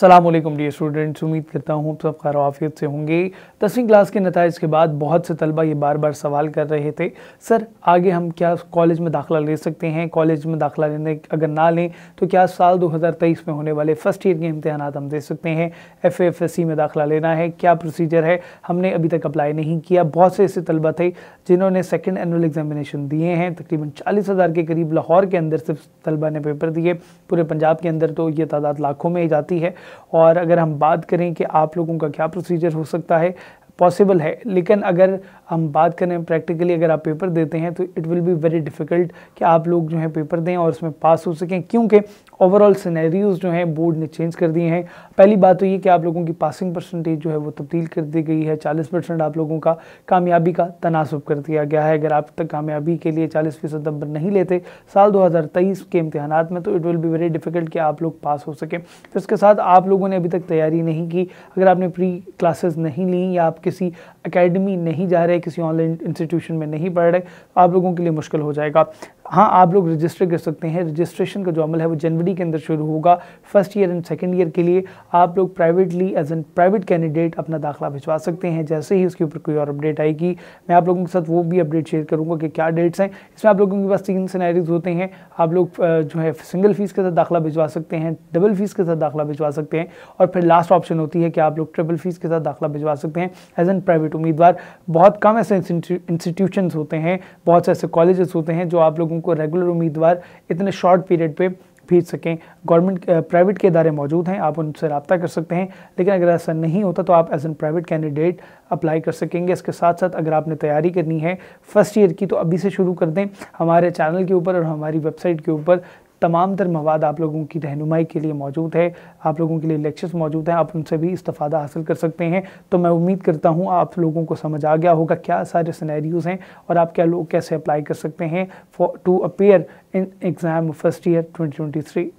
सलामकुम D students उम्मीद करता हूँ सब खैरवाफियत से होंगे दसवीं क्लास के नतज के बाद बहुत से तलबा ये बार बार सवाल कर रहे थे सर आगे हम क्या कॉलेज में दाखला ले सकते हैं कॉलेज में दाखला लेने अगर ना लें तो क्या साल 2023 में होने वाले फ़र्स्ट ईयर के इम्तहान हम दे सकते हैं एफ एफ एस सी में दाखिला लेना है क्या प्रोसीजर है हमने अभी तक अप्लाई नहीं किया बहुत से ऐसे तलबा थे जिन्होंने सेकेंड एनुअल एग्जामिनेशन दिए हैं तकरीबन चालीस हज़ार के करीब लाहौर के अंदर सिर्फ तलबा ने पेपर दिए पूरे पंजाब के अंदर तो ये तादाद लाखों में ही जाती है और अगर हम बात करें कि आप लोगों का क्या प्रोसीजर हो सकता है पॉसिबल है लेकिन अगर हम बात करें प्रैक्टिकली अगर आप पेपर देते हैं तो it will be very difficult कि आप लोग जो है पेपर दें और उसमें पास हो सकें क्योंकि ओवरऑल सिनेरियोज़ जो हैं बोर्ड ने चेंज कर दिए हैं पहली बात तो ये कि आप लोगों की पासिंग परसेंटेज जो है वो तब्दील कर दी गई है चालीस परसेंट आप लोगों का कामयाबी का तनासब कर दिया गया है अगर आप तक कामयाबी के लिए चालीस फीसद नंबर नहीं लेते साल दो के इम्तहान में तो it will be very difficult कि आप लोग पास हो सकें फिर तो उसके साथ आप लोगों ने अभी तक तैयारी नहीं की अगर आपने प्री क्लासेस नहीं ली या आप किसी अकेडमी नहीं जा रहे किसी ऑनलाइन इंस्टीट्यूशन में नहीं पढ़ रहे आप लोगों के लिए मुश्किल हो जाएगा हाँ आप लोग रजिस्टर कर सकते हैं रजिस्ट्रेशन का जो अमल है वो जनवरी के अंदर शुरू होगा first year and second year के लिए आप लोग privately as an private candidate अपना दाखिला भिजवा सकते हैं जैसे ही उसके ऊपर कोई और अपडेट आएगी मैं आप लोगों के साथ वो भी अपडेट शेयर करूँगा कि क्या डेट्स हैं इसमें आप लोगों के पास तीन सीनारीज होते हैं आप लोग जो है सिंगल फीस के साथ दाखिला भिजवा सकते हैं डबल फीस के साथ दाखिला भिजवा सकते हैं और फिर लास्ट ऑप्शन होती है कि आप लोग ट्रिपल फीस के साथ दाखिला भिजवा सकते हैं एज एन प्राइवेट उम्मीदवार बहुत कम ऐसे इंस्टीट्यूशन होते हैं बहुत से ऐसे कॉलेजेस होते हैं जो आप लोगों लोगों को रेगुलर उम्मीदवार इतने शॉर्ट पीरियड पे भेज सकें गवर्नमेंट प्राइवेट के इदारे मौजूद हैं आप उनसे रबता कर सकते हैं लेकिन अगर ऐसा नहीं होता तो आप as an private candidate apply कर सकेंगे इसके साथ साथ अगर आपने तैयारी करनी है फर्स्ट ईयर की तो अभी से शुरू कर दें हमारे चैनल के ऊपर और हमारी वेबसाइट के ऊपर तमाम तर मवाद आप लोगों की रहनुमाई के लिए मौजूद है आप लोगों के लिए लेक्चर्स मौजूद हैं आप उनसे भी इस्तफ़ादा हासिल कर सकते हैं तो मैं उम्मीद करता हूँ आप लोगों को समझ आ गया होगा क्या सारे सिनेरियोज़ हैं और आप क्या लोग कैसे अप्लाई कर सकते हैं for to appear in exam first year twenty